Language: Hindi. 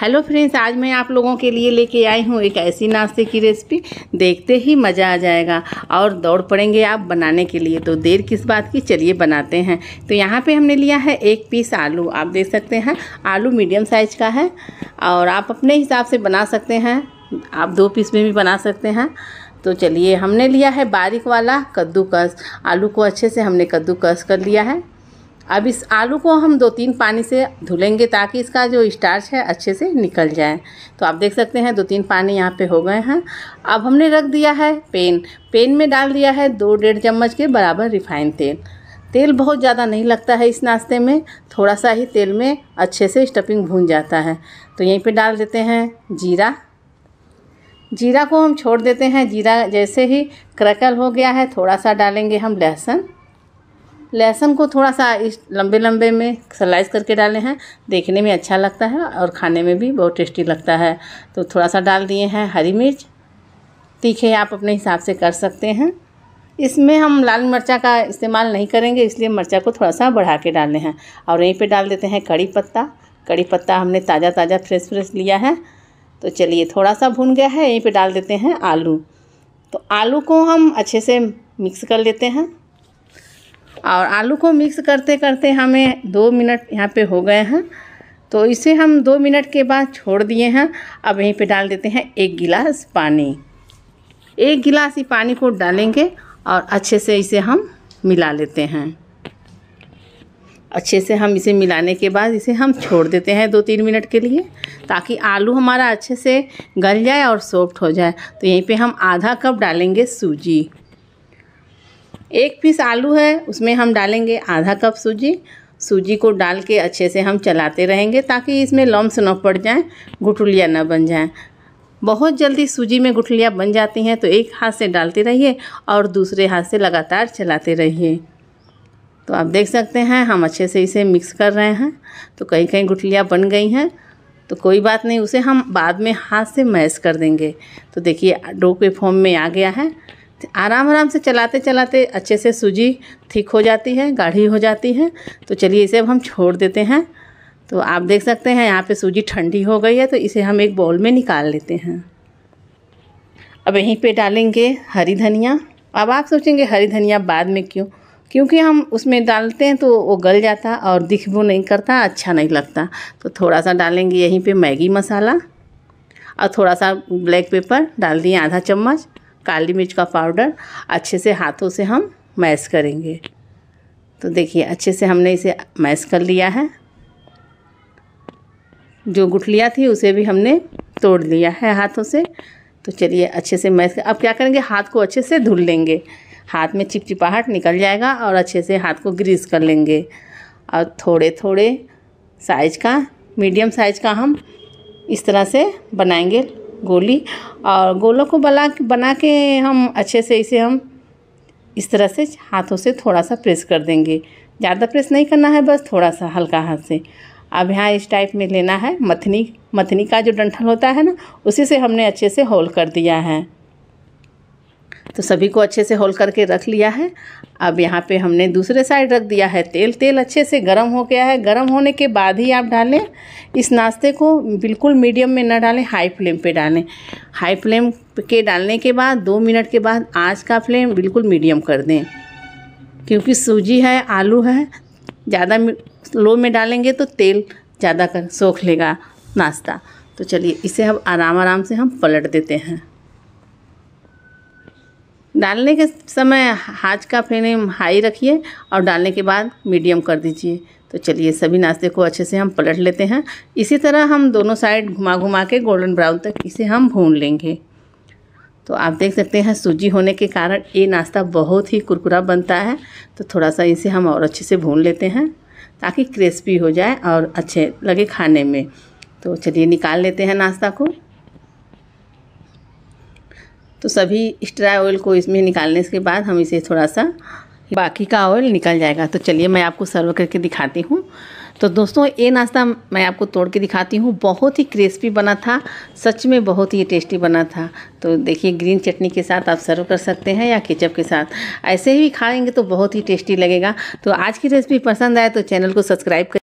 हेलो फ्रेंड्स आज मैं आप लोगों के लिए लेके आई हूँ एक ऐसी नाश्ते की रेसिपी देखते ही मज़ा आ जाएगा और दौड़ पड़ेंगे आप बनाने के लिए तो देर किस बात की चलिए बनाते हैं तो यहाँ पे हमने लिया है एक पीस आलू आप देख सकते हैं आलू मीडियम साइज़ का है और आप अपने हिसाब से बना सकते हैं आप दो पीस में भी बना सकते हैं तो चलिए हमने लिया है बारीक वाला कद्दूकस आलू को अच्छे से हमने कद्दूकस कर लिया है अब इस आलू को हम दो तीन पानी से धुलेंगे ताकि इसका जो स्टार्च है अच्छे से निकल जाए तो आप देख सकते हैं दो तीन पानी यहाँ पे हो गए हैं अब हमने रख दिया है पेन पेन में डाल दिया है दो डेढ़ चम्मच के बराबर रिफाइन तेल तेल बहुत ज़्यादा नहीं लगता है इस नाश्ते में थोड़ा सा ही तेल में अच्छे से स्टफिंग भून जाता है तो यहीं पर डाल देते हैं जीरा जीरा को हम छोड़ देते हैं जीरा जैसे ही क्रकल हो गया है थोड़ा सा डालेंगे हम लहसुन लहसुन को थोड़ा सा इस लंबे लंबे में स्लाइस करके डाले हैं देखने में अच्छा लगता है और खाने में भी बहुत टेस्टी लगता है तो थोड़ा सा डाल दिए हैं हरी मिर्च तीखे आप अपने हिसाब से कर सकते हैं इसमें हम लाल मिर्चा का इस्तेमाल नहीं करेंगे इसलिए मिर्चा को थोड़ा सा बढ़ा के डालने हैं और यहीं पे डाल देते हैं कड़ी पत्ता कड़ी पत्ता हमने ताज़ा ताज़ा फ्रेश फ्रेश लिया है तो चलिए थोड़ा सा भून गया है यहीं पे डाल देते हैं आलू तो आलू को हम अच्छे से मिक्स कर लेते हैं और आलू को मिक्स करते करते हमें दो मिनट यहाँ पे हो गए हैं तो इसे हम दो मिनट के बाद छोड़ दिए हैं अब यहीं पे डाल देते हैं एक गिलास पानी एक गिलास ही पानी को डालेंगे और अच्छे से इसे हम मिला लेते हैं अच्छे से हम इसे मिलाने के बाद इसे हम छोड़ देते हैं दो तीन मिनट के लिए ताकि आलू हमारा अच्छे से गल जाए और सॉफ्ट हो जाए तो यहीं पे हम आधा कप डालेंगे सूजी एक पीस आलू है उसमें हम डालेंगे आधा कप सूजी सूजी को डाल के अच्छे से हम चलाते रहेंगे ताकि इसमें लम्स न पड़ जाएँ गुटुलिया ना बन जाएँ बहुत जल्दी सूजी में गुठलियाँ बन जाती हैं तो एक हाथ से डालते रहिए और दूसरे हाथ से लगातार चलाते रहिए तो आप देख सकते हैं हम अच्छे से इसे मिक्स कर रहे हैं तो कहीं कहीं गुठलियाँ बन गई हैं तो कोई बात नहीं उसे हम बाद में हाथ से मैश कर देंगे तो देखिए डो के फॉर्म में आ गया है आराम आराम से चलाते चलाते अच्छे से सूजी ठीक हो जाती है गाढ़ी हो जाती है तो चलिए इसे अब हम छोड़ देते हैं तो आप देख सकते हैं यहाँ पे सूजी ठंडी हो गई है तो इसे हम एक बाउल में निकाल लेते हैं अब यहीं पे डालेंगे हरी धनिया अब आप सोचेंगे हरी धनिया बाद में क्यों क्योंकि हम उसमें डालते हैं तो वो गल जाता और दिख वो नहीं करता अच्छा नहीं लगता तो थोड़ा सा डालेंगे यहीं पे मैगी मसाला और थोड़ा सा ब्लैक पेपर डाल दिए आधा चम्मच काली मिर्च का पाउडर अच्छे से हाथों से हम मैश करेंगे तो देखिए अच्छे से हमने इसे मैश कर लिया है जो गुठलिया थी उसे भी हमने तोड़ लिया है हाथों से तो चलिए अच्छे से मैश अब क्या करेंगे हाथ को अच्छे से धुल लेंगे हाथ में चिपचिपाहट निकल जाएगा और अच्छे से हाथ को ग्रीस कर लेंगे और थोड़े थोड़े साइज का मीडियम साइज का हम इस तरह से बनाएंगे गोली और गोलों को बना बना के हम अच्छे से इसे हम इस तरह से हाथों से थोड़ा सा प्रेस कर देंगे ज़्यादा प्रेस नहीं करना है बस थोड़ा सा हल्का हाथ से अब यहाँ इस टाइप में लेना है मथनी मथनी का जो डंठल होता है ना उसी से हमने अच्छे से होल कर दिया है तो सभी को अच्छे से होल करके रख लिया है अब यहाँ पे हमने दूसरे साइड रख दिया है तेल तेल अच्छे से गर्म हो गया है गर्म होने के बाद ही आप डालें इस नाश्ते को बिल्कुल मीडियम में ना डालें हाई फ्लेम पे डालें हाई फ्लेम के डालने के बाद दो मिनट के बाद आँच का फ्लेम बिल्कुल मीडियम कर दें क्योंकि सूजी है आलू है ज़्यादा लो में डालेंगे तो तेल ज़्यादा कर सोख लेगा नाश्ता तो चलिए इसे हम आराम आराम से हम पलट देते हैं डालने के समय हाज का फ्लेम हाई रखिए और डालने के बाद मीडियम कर दीजिए तो चलिए सभी नाश्ते को अच्छे से हम पलट लेते हैं इसी तरह हम दोनों साइड घुमा घुमा के गोल्डन ब्राउन तक इसे हम भून लेंगे तो आप देख सकते हैं सूजी होने के कारण ये नाश्ता बहुत ही कुरकुरा बनता है तो थोड़ा सा इसे हम और अच्छे से भून लेते हैं ताकि क्रिस्पी हो जाए और अच्छे लगे खाने में तो चलिए निकाल लेते हैं नाश्ता को तो सभी एक्स्ट्रा ऑयल को इसमें निकालने के बाद हम इसे थोड़ा सा बाकी का ऑयल निकल जाएगा तो चलिए मैं आपको सर्व करके दिखाती हूँ तो दोस्तों ये नाश्ता मैं आपको तोड़ के दिखाती हूँ बहुत ही क्रिस्पी बना था सच में बहुत ही टेस्टी बना था तो देखिए ग्रीन चटनी के साथ आप सर्व कर सकते हैं या केचप के साथ ऐसे ही खाएंगे तो बहुत ही टेस्टी लगेगा तो आज की रेसिपी पसंद आए तो चैनल को सब्सक्राइब कर